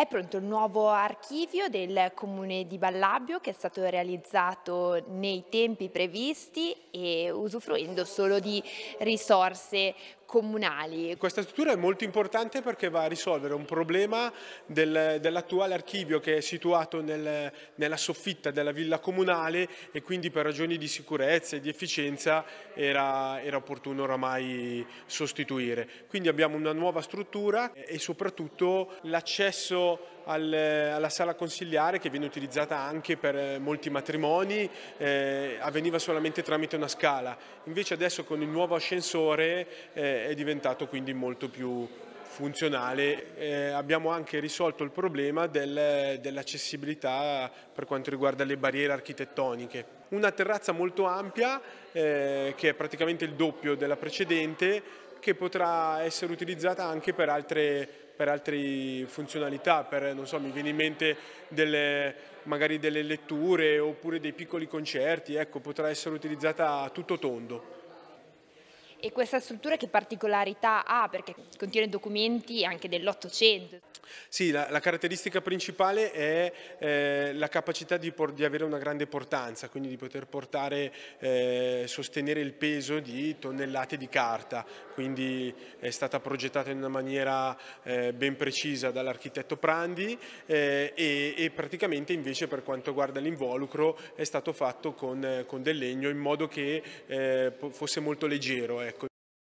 È pronto il nuovo archivio del comune di Ballabio che è stato realizzato nei tempi previsti e usufruendo solo di risorse comunali. Questa struttura è molto importante perché va a risolvere un problema del, dell'attuale archivio che è situato nel, nella soffitta della villa comunale e quindi per ragioni di sicurezza e di efficienza era, era opportuno oramai sostituire. Quindi abbiamo una nuova struttura e soprattutto l'accesso al, alla sala consigliare che viene utilizzata anche per molti matrimoni, eh, avveniva solamente tramite una scala. Invece adesso con il nuovo ascensore eh, è diventato quindi molto più funzionale. Eh, abbiamo anche risolto il problema del, dell'accessibilità per quanto riguarda le barriere architettoniche. Una terrazza molto ampia, eh, che è praticamente il doppio della precedente, che potrà essere utilizzata anche per altre, per altre funzionalità, per, non so, mi viene in mente delle, magari delle letture oppure dei piccoli concerti, ecco, potrà essere utilizzata a tutto tondo. E questa struttura che particolarità ha? Perché contiene documenti anche dell'Ottocento. Sì, la, la, caratteristica principale è eh, la capacità di, di, avere una grande portanza, quindi di poter portare, eh, sostenere il peso di tonnellate di carta, quindi è stata progettata in una maniera eh, ben precisa dall'architetto Prandi eh, e, e, praticamente invece per quanto riguarda l'involucro è stato fatto con, eh, con, del legno in modo che eh, fosse molto leggero.